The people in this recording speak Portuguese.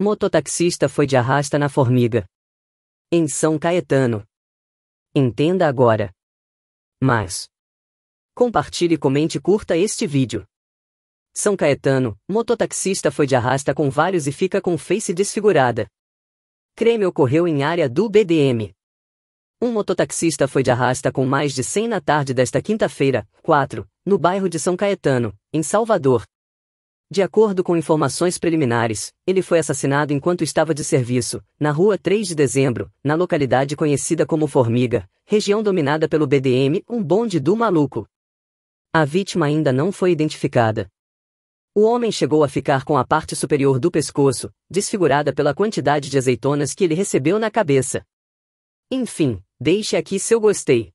Mototaxista foi de arrasta na formiga. Em São Caetano. Entenda agora. Mas. Compartilhe, comente e curta este vídeo. São Caetano, mototaxista foi de arrasta com vários e fica com face desfigurada. Creme ocorreu em área do BDM. Um mototaxista foi de arrasta com mais de 100 na tarde desta quinta-feira, 4, no bairro de São Caetano, em Salvador, de acordo com informações preliminares, ele foi assassinado enquanto estava de serviço, na rua 3 de dezembro, na localidade conhecida como Formiga, região dominada pelo BDM, um bonde do maluco. A vítima ainda não foi identificada. O homem chegou a ficar com a parte superior do pescoço, desfigurada pela quantidade de azeitonas que ele recebeu na cabeça. Enfim, deixe aqui seu gostei,